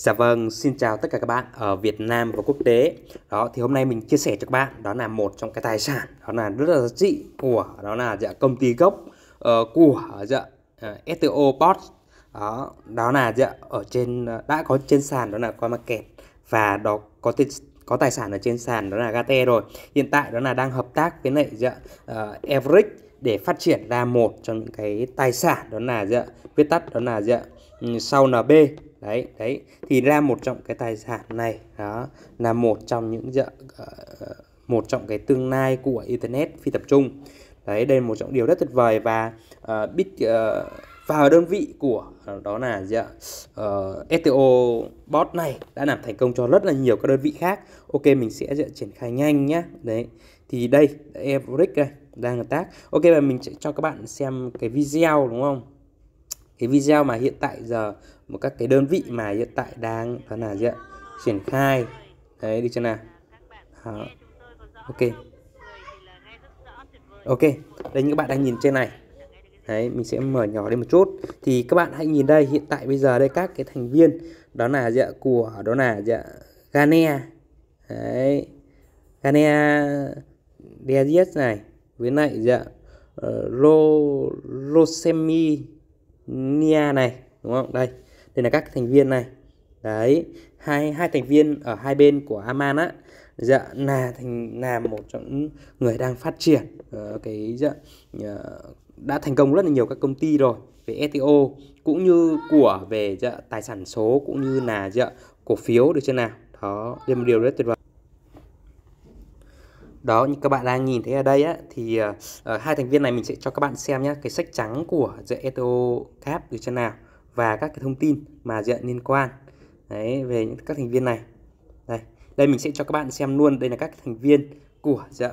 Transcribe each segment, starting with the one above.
Dạ vâng, xin chào tất cả các bạn ở Việt Nam và quốc tế. Đó thì hôm nay mình chia sẻ cho các bạn đó là một trong cái tài sản đó là rất là giá trị của đó là dạ, công ty gốc uh, của dạ, uh, ờ, STO Post. Đó, đó là dạ, ở trên ờ, đã có trên sàn đó là coi market và đó có tên có tài sản ở trên sàn đó là GATE rồi. Hiện tại đó là đang hợp tác với lại dạ, uh, Everich để phát triển ra một trong những cái tài sản đó là dạ, viết tắt đó là dạ, ừ, sau NB đấy đấy thì ra một trong cái tài sản này đó là một trong những ờ, một trong cái tương lai của internet phi tập trung đấy đây là một trong điều rất tuyệt vời và uh, bit uh, vào đơn vị của ờ, đó là dạ, uh, ờ, STO bot này đã làm thành công cho rất là nhiều các đơn vị khác ok mình sẽ dạ, triển khai nhanh nhé đấy thì đây Evric đây đang hợp tác ok và mình sẽ cho các bạn xem cái video đúng không cái video mà hiện tại giờ một các cái đơn vị mà hiện tại đang đó là gì ạ triển khai đấy đi chưa nào đó. ok ok đây những bạn đang nhìn trên này đấy mình sẽ mở nhỏ lên một chút thì các bạn hãy nhìn đây hiện tại bây giờ đây các cái thành viên đó là gì ạ của đó là gì ạ Ghana đấy Ghana Diaz này với lại gì ạ uh, Ro Rosemi Nia này đúng không đây đây là các thành viên này đấy hai hai thành viên ở hai bên của Aman á dạ là thành là một trong người đang phát triển uh, cái dạ, ờ, đã thành công rất là nhiều các công ty rồi về STO cũng như của về dạ, tài sản số cũng như là dạ, cổ phiếu được chưa nào đó đây là một điều rất tuyệt vời đó như các bạn đang nhìn thấy ở đây á thì uh, hai thành viên này mình sẽ cho các bạn xem nhé cái sách trắng của dự ETO cap từ chân nào và các cái thông tin mà diện liên quan đấy về những các thành viên này đây đây mình sẽ cho các bạn xem luôn đây là các thành viên của dạ,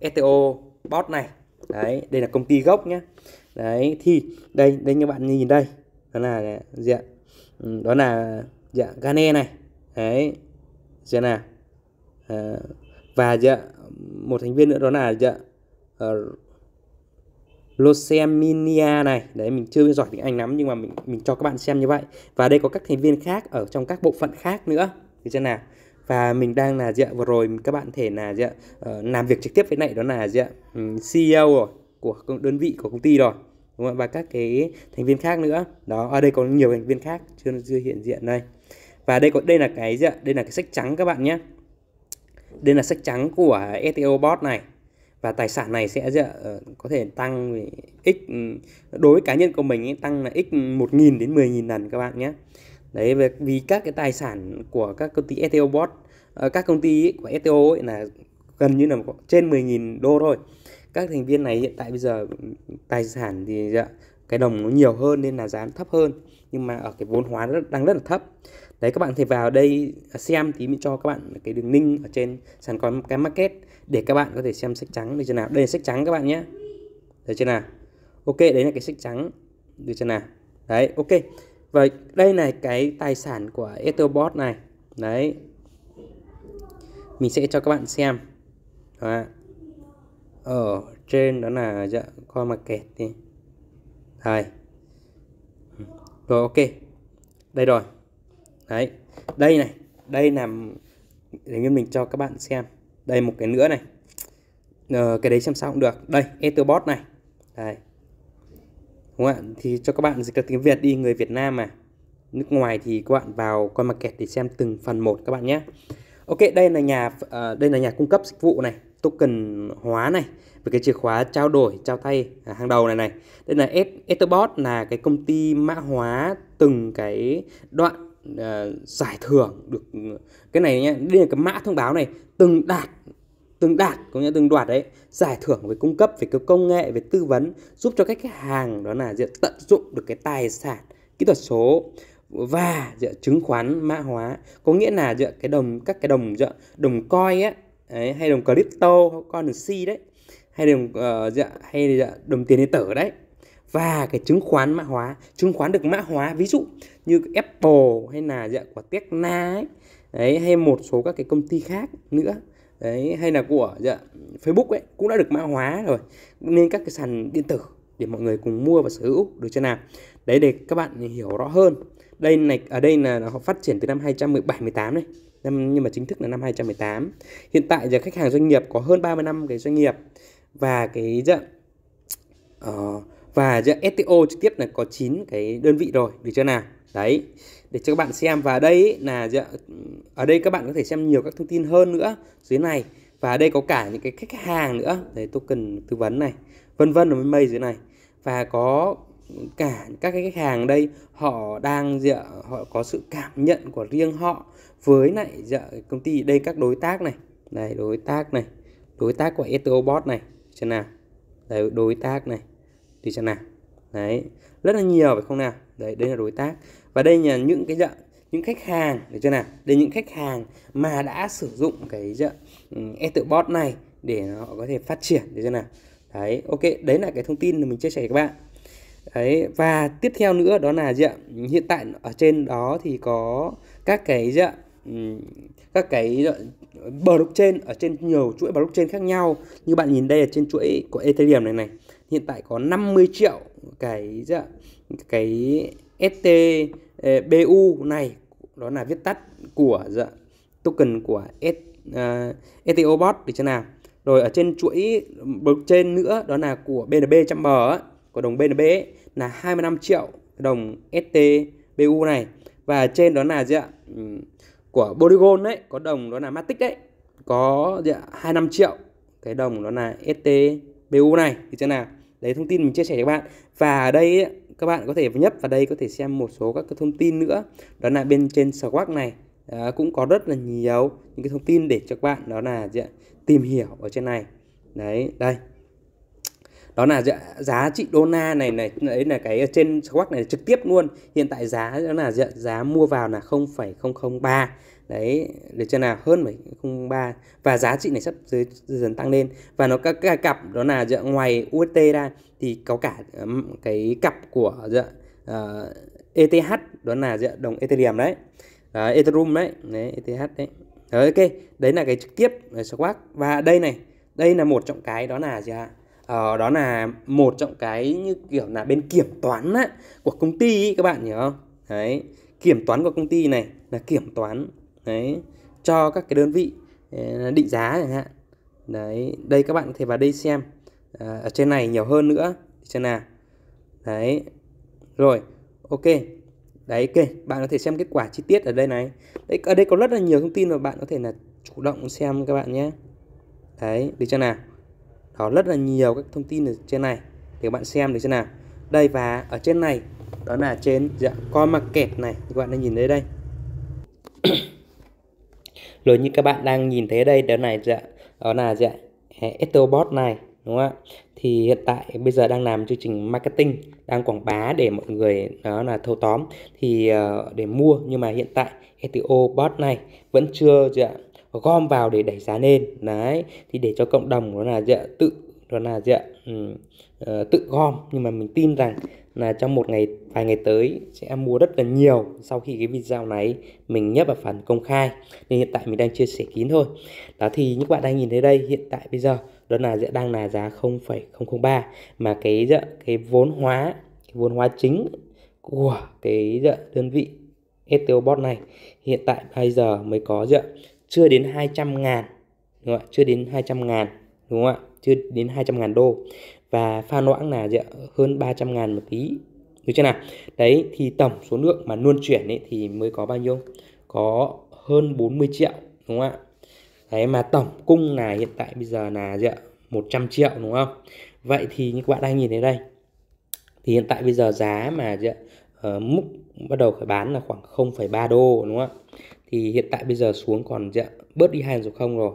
ETO bot này đấy đây là công ty gốc nhé đấy thì đây đây như bạn nhìn đây đó là dạ đó là dạ Gane này đấy dạ nào à, và dạ, một thành viên nữa đó là dạ, uh, Loseminia này đấy mình chưa biết giỏi tiếng Anh lắm nhưng mà mình mình cho các bạn xem như vậy và đây có các thành viên khác ở trong các bộ phận khác nữa được thế nào và mình đang là dạ vừa rồi các bạn thể là dạ uh, làm việc trực tiếp với này đó là dạ um, ừ, CEO của đơn vị của công ty rồi đúng không và các cái thành viên khác nữa đó ở đây có nhiều thành viên khác chưa chưa hiện diện đây và đây có đây là cái dạ đây là cái sách trắng các bạn nhé đây là sách trắng của STO bot này và tài sản này sẽ ờ, có thể tăng x ừ, đối với cá nhân của mình tăng là x 1.000 đến 10.000 lần các bạn nhé đấy vì các cái tài sản của các công ty STO bot ờ, các công ty của STO ấy là gần như là trên 10.000 đô thôi các thành viên này hiện tại bây giờ ừ, tài sản thì dạ, cái đồng nó nhiều hơn nên là giá thấp hơn nhưng mà ở cái vốn hóa rất, đang rất là thấp đấy các bạn thể vào đây à, xem tí mình cho các bạn cái đường link ở trên sàn coin cái market để các bạn có thể xem sách trắng được chưa nào đây là sách trắng các bạn nhé được chưa nào ok đấy là cái sách trắng được chưa nào đấy ok và đây này cái tài sản của Etherbot này đấy mình sẽ cho các bạn xem đó. ở trên đó là dạ, coin market đi đây ừ. rồi ok đây rồi đấy đây này đây làm để như mình cho các bạn xem đây một cái nữa này ờ, cái đấy xem sao cũng được đây Etherbot này đây đúng không ạ thì cho các bạn dịch ra tiếng Việt đi người Việt Nam mà nước ngoài thì các bạn vào coi market để xem từng phần một các bạn nhé Ok đây là nhà uh, đây là nhà cung cấp dịch vụ này token hóa này với cái chìa khóa trao đổi trao thay à, hàng đầu này này đây là Etherbot là cái công ty mã hóa từng cái đoạn uh, giải thưởng được cái này nhé đây là cái mã thông báo này từng đạt từng đạt có nghĩa từng đoạt đấy giải thưởng về cung cấp về cái công nghệ về tư vấn giúp cho các khách hàng đó là diện tận dụng được cái tài sản kỹ thuật số và dựa chứng khoán mã hóa có nghĩa là dựa cái đồng các cái đồng dựa đồng coin ấy, ấy hay đồng crypto con được si đấy hay đồng uh, dựa hay dựa đồng tiền điện tử đấy và cái chứng khoán mã hóa chứng khoán được mã hóa ví dụ như Apple hay là dạng của Tesla ấy, đấy hay một số các cái công ty khác nữa đấy hay là của dạ, Facebook ấy cũng đã được mã hóa rồi nên các cái sàn điện tử để mọi người cùng mua và sở hữu được chưa nào đấy để các bạn hiểu rõ hơn đây này ở đây là họ phát triển từ năm 217 18 này năm nhưng mà chính thức là năm 218 hiện tại giờ khách hàng doanh nghiệp có hơn 30 năm cái doanh nghiệp và cái dạ, uh, và STO trực tiếp là có 9 cái đơn vị rồi được chưa nào đấy để cho các bạn xem và đây là ở đây các bạn có thể xem nhiều các thông tin hơn nữa dưới này và đây có cả những cái khách hàng nữa đấy token tư vấn này vân vân ở mấy mây dưới này và có cả các cái khách hàng đây họ đang dựa họ có sự cảm nhận của riêng họ với lại dựa công ty đây các đối tác này này đối tác này đối tác của STO bot này chưa nào đấy đối tác này thì xem nào đấy rất là nhiều phải không nào đấy đây là đối tác và đây là những cái dạng những khách hàng được chưa nào đây những khách hàng mà đã sử dụng cái dạng Etherbot này để họ có thể phát triển được chưa nào đấy ok đấy là cái thông tin mà mình chia sẻ với các bạn đấy và tiếp theo nữa đó là gì hiện tại ở trên đó thì có các cái gì các cái blockchain ở trên nhiều chuỗi blockchain khác nhau như bạn nhìn đây ở trên chuỗi của Ethereum này này hiện tại có 50 triệu cái cái STBU ờ, này đó là viết tắt của dạ, token của S, uh, ờ, STO bot được chưa nào rồi ở trên chuỗi bậc trên nữa đó là của BNB trăm bờ của đồng BNB ấy, là 25 triệu đồng STBU này và trên đó là gì ạ ừ, của Polygon đấy có đồng đó là Matic đấy có gì ạ 25 triệu cái đồng đó là STBU này thì thế nào đấy thông tin mình chia sẻ cho các bạn và ở đây các bạn có thể nhấp vào đây có thể xem một số các thông tin nữa đó là bên trên Squawk này à, cũng có rất là nhiều những cái thông tin để cho các bạn đó là gì ạ? tìm hiểu ở trên này đấy đây đó là giá trị đô la này này đấy là cái trên Squawk này trực tiếp luôn hiện tại giá đó là giá mua vào là 0,003 đấy để chưa nào hơn 703 và giá trị này sắp dần tăng lên và nó các cái cặp đó là dựa ngoài UST ra thì có cả cái cặp của dựa uh, ETH đó là dựa đồng Ethereum đấy đấy ờ, Ethereum đấy, đấy ETH đấy đấy ờ, ok đấy là cái trực tiếp ờ, Squawk và đây này đây là một trọng cái đó là gì ạ ờ, đó là một trong cái như kiểu là bên kiểm toán á, của công ty ý, các bạn hiểu không đấy kiểm toán của công ty này là kiểm toán đấy cho các cái đơn vị ờ, định giá chẳng hạn đấy đây các bạn có thể vào đây xem ờ, ở trên này nhiều hơn nữa trên nào đấy rồi ok đấy ok bạn có thể xem kết quả chi tiết ở đây này đấy ở đây có rất là nhiều thông tin mà bạn có thể là chủ động xem các bạn nhé đấy được chưa nào đó rất là nhiều các thông tin ở trên này để các bạn xem được chưa nào đây và ở trên này đó là trên dạng coi mặt kẹt này các bạn đã nhìn thấy đây rồi như các bạn đang nhìn thấy đây đó này dạ đó là dạ Etobot này đúng không ạ thì hiện tại bây giờ đang làm chương trình marketing đang quảng bá để mọi người đó là thâu tóm thì ờ, để mua nhưng mà hiện tại SEO bot này vẫn chưa dạ, gom vào để đẩy giá lên đấy thì để cho cộng đồng đó là dạ, tự đó là dạ, um, tự gom nhưng mà mình tin rằng là trong một ngày vài ngày tới sẽ mua rất là nhiều sau khi cái video này mình nhấp vào phần công khai nên hiện tại mình đang chia sẻ kín thôi đó thì những bạn đang nhìn thấy đây hiện tại bây giờ đó là sẽ đang là giá 0,003 mà cái dạ, cái vốn hóa cái vốn hóa chính của cái dạ đơn vị STO bot này hiện tại bây giờ mới có dạ chưa đến 200 ngàn đúng không ạ chưa đến 200 ngàn đúng không ạ chưa đến 200 ngàn đô và pha loãng là hơn 300 ngàn một tí được chưa nào đấy thì tổng số lượng mà luân chuyển ấy thì mới có bao nhiêu có hơn 40 triệu đúng không ạ đấy mà tổng cung là hiện tại bây giờ là gì ạ 100 triệu đúng không vậy thì như các bạn đang nhìn thấy đây thì hiện tại bây giờ giá mà gì ạ uh, ờ, mức bắt đầu phải bán là khoảng 0,3 đô đúng không ạ thì hiện tại bây giờ xuống còn gì ạ bớt đi hai số không rồi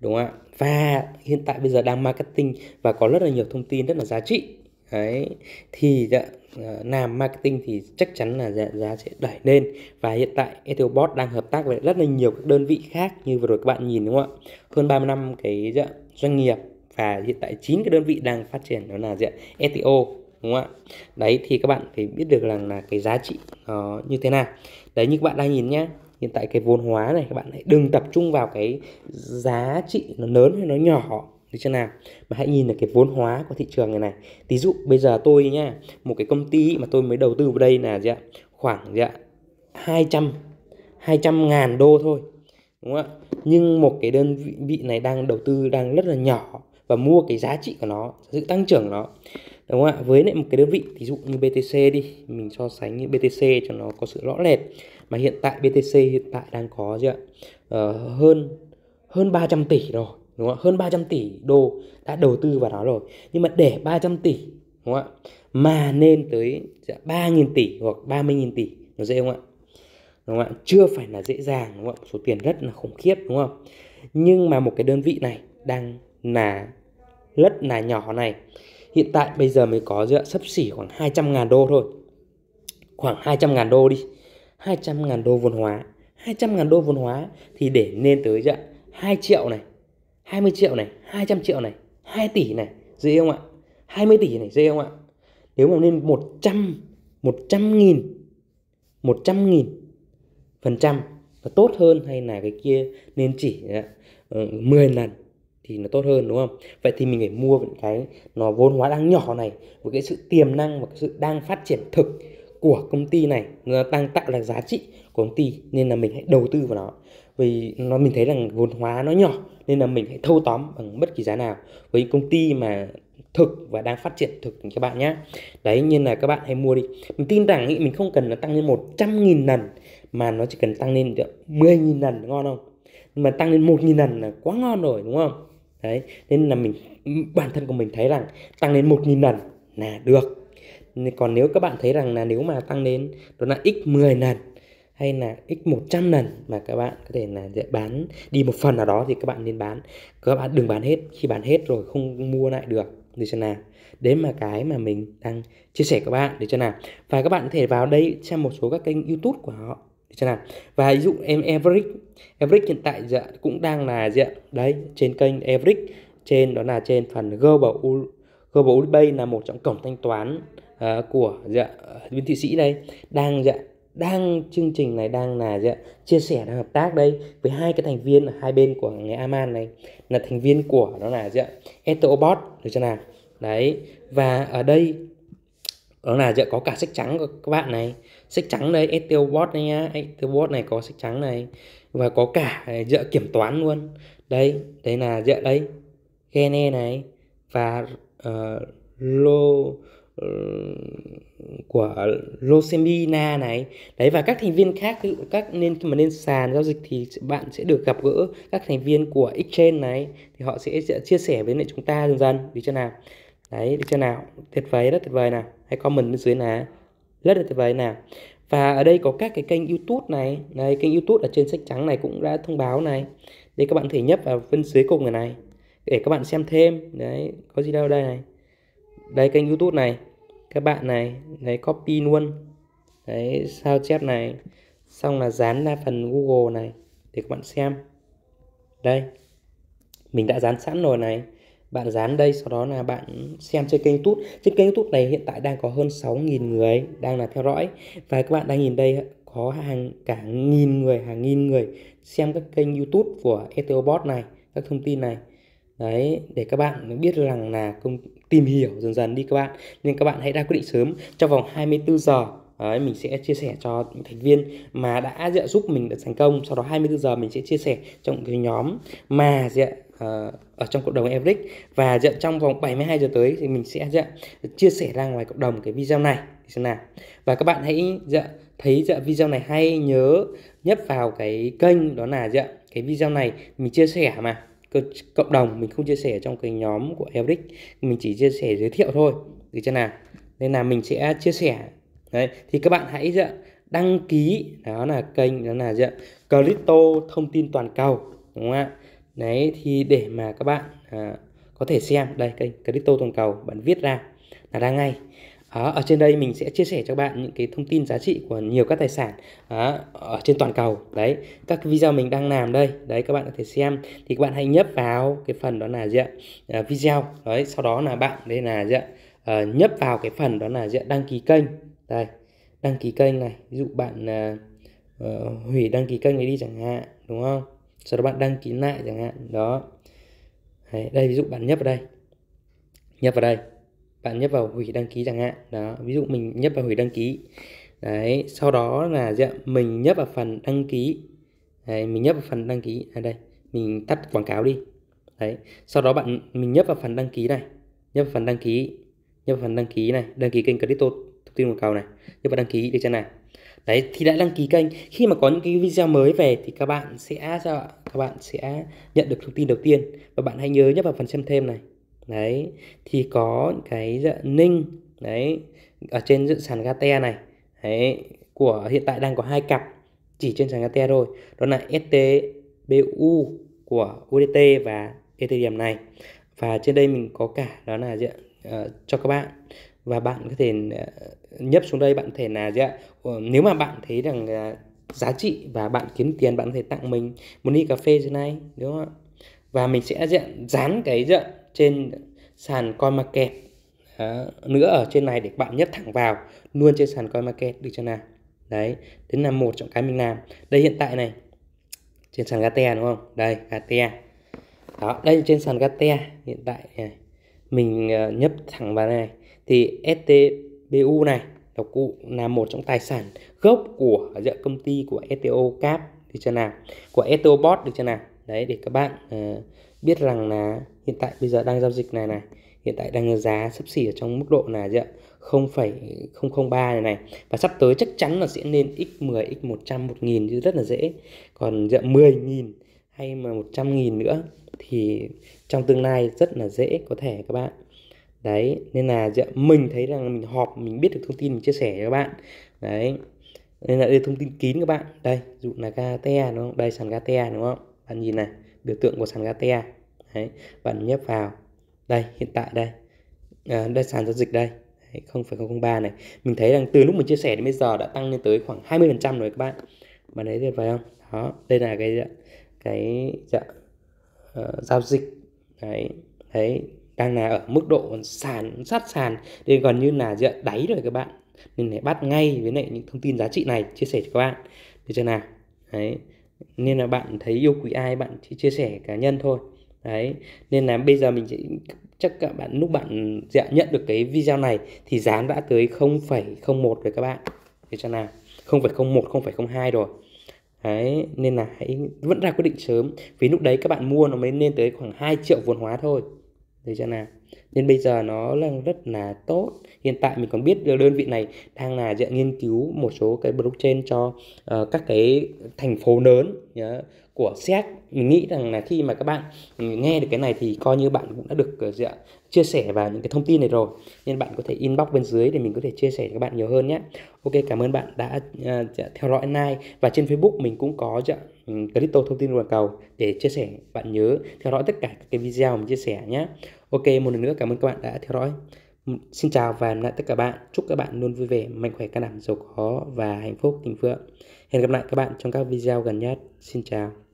đúng không ạ và hiện tại bây giờ đang marketing và có rất là nhiều thông tin rất là giá trị đấy thì dạ, ờ, làm marketing thì chắc chắn là giá, giá sẽ đẩy lên và hiện tại Ethelbot đang hợp tác với rất là nhiều các đơn vị khác như vừa rồi các bạn nhìn đúng không ạ hơn năm cái dạ, doanh nghiệp và hiện tại chín cái đơn vị đang phát triển đó là diện dạ, ETO đúng không ạ đấy thì các bạn phải biết được rằng là cái giá trị nó như thế nào đấy như các bạn đang nhìn nhé hiện tại cái vốn hóa này các bạn hãy đừng tập trung vào cái giá trị nó lớn hay nó nhỏ như thế nào mà hãy nhìn là cái vốn hóa của thị trường này này ví dụ bây giờ tôi nha một cái công ty mà tôi mới đầu tư vào đây là gì ạ khoảng gì ạ 200 200 ngàn đô thôi đúng không ạ nhưng một cái đơn vị này đang đầu tư đang rất là nhỏ và mua cái giá trị của nó sự tăng trưởng của nó đúng không ạ với lại một cái đơn vị ví dụ như BTC đi mình so sánh như BTC cho nó có sự rõ rệt mà hiện tại BTC hiện tại đang có gì ạ ờ, hơn hơn 300 tỷ rồi đúng không ạ hơn 300 tỷ đô đã đầu tư vào đó rồi nhưng mà để 300 tỷ đúng không ạ mà nên tới dạ, 3.000 tỷ hoặc 30.000 tỷ nó dễ không ạ đúng không ạ chưa phải là dễ dàng đúng không ạ số tiền rất là khủng khiếp đúng không nhưng mà một cái đơn vị này đang là rất là nhỏ này hiện tại bây giờ mới có dựa sấp xỉ khoảng 200 ngàn đô thôi khoảng 200 ngàn đô đi 200 ngàn đô vốn hóa 200 ngàn đô vốn hóa thì để lên tới dựa 2 triệu này 20 triệu này 200 triệu này 2 tỷ này dễ không ạ 20 tỷ này dễ không ạ nếu mà lên 100 100 nghìn 100 nghìn phần trăm là tốt hơn hay là cái kia nên chỉ 10 ờ, lần thì nó tốt hơn đúng không vậy thì mình phải mua những cái nó vốn hóa đang nhỏ này với cái sự tiềm năng và cái sự đang phát triển thực của công ty này nó đang tạo ra giá trị của công ty nên là mình hãy đầu tư vào nó vì nó mình thấy rằng vốn hóa nó nhỏ nên là mình hãy thâu tóm bằng bất kỳ giá nào với công ty mà thực và đang phát triển thực các bạn nhé đấy nên là các bạn hãy mua đi mình tin rằng nghĩ mình không cần nó tăng lên 100.000 lần mà nó chỉ cần tăng lên được 10.000 lần ngon không nhưng mà tăng lên 1.000 lần là quá ngon rồi đúng không đấy nên là mình bản thân của mình thấy rằng tăng lên 1.000 lần là được còn nếu các bạn thấy rằng là nếu mà tăng đến đó là x 10 lần hay là x 100 lần mà các bạn có thể là dễ bán đi một phần nào đó thì các bạn nên bán các bạn đừng bán hết khi bán hết rồi không mua lại được thì cho nào đến mà cái mà mình đang chia sẻ các bạn để cho nào và các bạn có thể vào đây xem một số các kênh youtube của họ được chưa nào? Và ví dụ em average, average hiện tại dạ, cũng đang là diện dạ, đấy trên kênh average trên đó là trên phần Global Global Ulibay là một trong cổng thanh toán uh, của dạ, bên ờ, Thụy Sĩ đây đang dạ, đang chương trình này đang là dạ, chia sẻ đang hợp tác đây với hai cái thành viên ở hai bên của người Aman này là thành viên của đó là dạ, Etobot được chưa nào đấy và ở đây đó là dạ, có cả sách trắng của các bạn này sách trắng đây Excel Word này nhá Excel Word này có sách trắng này và có cả dựa kiểm toán luôn đây đây là dựa đây gene này và uh, lô uh, của Rosemina này đấy và các thành viên khác các nên khi mà lên sàn giao dịch thì bạn sẽ được gặp gỡ các thành viên của exchange này thì họ sẽ, sẽ chia sẻ với lại chúng ta dần dần đi chưa nào đấy đi chưa nào tuyệt vời rất tuyệt vời nào hãy comment bên dưới là rất là tuyệt vời nào và ở đây có các cái kênh YouTube này, này kênh YouTube ở trên sách trắng này cũng đã thông báo này. để các bạn thể nhấp vào bên dưới cùng này, này để các bạn xem thêm. Đấy, có gì đâu đây này. Đây kênh YouTube này. Các bạn này, đấy copy luôn. Đấy, sao chép này. Xong là dán ra phần Google này để các bạn xem. Đây. Mình đã dán sẵn rồi này bạn dán đây sau đó là bạn xem trên kênh youtube trên kênh youtube này hiện tại đang có hơn 6.000 người đang là theo dõi và các bạn đang nhìn đây có hàng cả nghìn người hàng nghìn người xem các kênh youtube của ETOBot này các thông tin này đấy để các bạn biết rằng là công tìm hiểu dần dần đi các bạn nên các bạn hãy ra quyết định sớm trong vòng 24 giờ Đấy, mình sẽ chia sẻ cho thành viên mà đã giúp mình được thành công sau đó 24 giờ mình sẽ chia sẻ trong cái nhóm mà Ờ, ở trong cộng đồng Evric và dạy trong vòng 72 giờ tới thì mình sẽ dạy chia sẻ ra ngoài cộng đồng cái video này thế nào và các bạn hãy dạy thấy dạy video này hay nhớ nhấp vào cái kênh đó là dạy cái video này mình chia sẻ mà cộng đồng mình không chia sẻ trong cái nhóm của Evric mình chỉ chia sẻ giới thiệu thôi được thế nào nên là mình sẽ chia sẻ đấy thì các bạn hãy dạy đăng ký đó là kênh đó là dạy Crypto thông tin toàn cầu đúng không ạ đấy thì để mà các bạn à, có thể xem đây kênh crypto toàn cầu bạn viết ra là ra ngay đó, ở trên đây mình sẽ chia sẻ cho các bạn những cái thông tin giá trị của nhiều các tài sản đó, ở trên toàn cầu đấy các video mình đang làm đây đấy các bạn có thể xem thì các bạn hãy nhấp vào cái phần đó là gì ạ à, video đấy sau đó là bạn đây là gì ạ à, nhấp vào cái phần đó là gì ạ? đăng ký kênh đây đăng ký kênh này ví dụ bạn à, ờ, hủy đăng ký kênh này đi chẳng hạn đúng không sau đó bạn đăng ký lại chẳng hạn đó Đấy, đây ví dụ bạn nhấp vào đây nhấp vào đây bạn nhấp vào hủy đăng ký chẳng hạn đó ví dụ mình nhấp vào hủy đăng ký đấy sau đó là gì ạ? mình nhấp vào phần đăng ký đấy, mình nhấp vào phần đăng ký à, đây mình tắt quảng cáo đi đấy sau đó bạn mình nhấp vào phần đăng ký này nhấp vào phần đăng ký nhấp vào phần đăng ký này đăng ký kênh crypto thông tin quảng cáo này nhấp vào đăng ký được chưa nào đấy thì đã đăng ký kênh khi mà có những cái video mới về thì các bạn sẽ sao ạ các bạn sẽ nhận được thông tin đầu tiên và bạn hãy nhớ nhấp vào phần xem thêm này đấy thì có những cái ninh đấy ở trên dự sàn gate này đấy của hiện tại đang có hai cặp chỉ trên sàn gate thôi đó là stbu của udt và ethereum này và trên đây mình có cả đó là uh, cho các bạn và bạn có thể ờ, nhấp xuống đây bạn có thể là gì ạ ờ, nếu mà bạn thấy rằng ờ, giá trị và bạn kiếm tiền bạn có thể tặng mình một ly cà phê như này đúng không ạ và mình sẽ diện dán cái diện trên sàn coin market đó, nữa ở trên này để bạn nhấp thẳng vào luôn trên sàn coin market được chưa nào đấy thế là một trong cái mình làm đây hiện tại này trên sàn gate đúng không đây gate đó đây trên sàn gate hiện tại này mình nhấp thẳng vào này thì STBU này là cụ là một trong tài sản gốc của giữa công ty của STO Cap được chưa nào của STO Bot được chưa nào đấy để các bạn uh, biết rằng là hiện tại bây giờ đang giao dịch này này hiện tại đang giá sấp xỉ ở trong mức độ là gì ạ 0,003 này này và sắp tới chắc chắn là sẽ lên x10 x100 1000 chứ rất là dễ còn dựa 10.000 hay mà 100.000 nữa thì trong tương lai rất là dễ có thể các bạn đấy nên là dạ, mình thấy rằng mình họp mình biết được thông tin mình chia sẻ cho các bạn đấy nên là đây thông tin kín các bạn đây dụ là gate đúng không đây sàn gate đúng không bạn nhìn này biểu tượng của sàn gate đấy bạn nhấp vào đây hiện tại đây à, đây sàn giao dịch đây không không ba này mình thấy rằng từ lúc mình chia sẻ đến bây giờ đã tăng lên tới khoảng 20% rồi các bạn bạn thấy tuyệt vời không đó đây là cái cái dạ, uh, giao dịch đấy đấy càng là ở mức độ sàn sát sàn thì gần như là diện đáy rồi các bạn nên hãy bắt ngay với lại những thông tin giá trị này chia sẻ cho các bạn được chưa nào đấy nên là bạn thấy yêu quý ai bạn chỉ chia sẻ cá nhân thôi đấy nên là bây giờ mình chỉ chắc các bạn lúc bạn dạ nhận được cái video này thì giá đã tới 0,01 rồi các bạn được chưa nào 0,01 0,02 rồi Đấy, nên là hãy vẫn ra quyết định sớm vì lúc đấy các bạn mua nó mới lên tới khoảng 2 triệu vốn hóa thôi thấy chưa nào nên bây giờ nó là rất là tốt hiện tại mình còn biết đơn vị này đang là dạng nghiên cứu một số cái blockchain cho uh, các cái thành phố lớn yeah, của Séc mình nghĩ rằng là khi mà các bạn nghe được cái này thì coi như bạn cũng đã được uh, dạ, chia sẻ vào những cái thông tin này rồi nên bạn có thể inbox bên dưới để mình có thể chia sẻ cho các bạn nhiều hơn nhé ok cảm ơn bạn đã uh, dạ, theo dõi nay và trên facebook mình cũng có dạ, ừ, crypto thông tin toàn cầu để chia sẻ bạn nhớ theo dõi tất cả các cái video mình chia sẻ nhé ok một lần nữa cảm ơn các bạn đã theo dõi Xin chào và hẹn lại tất cả bạn. Chúc các bạn luôn vui vẻ, mạnh khỏe, can đảm, giàu có và hạnh phúc thịnh vượng. Hẹn gặp lại các bạn trong các video gần nhất. Xin chào.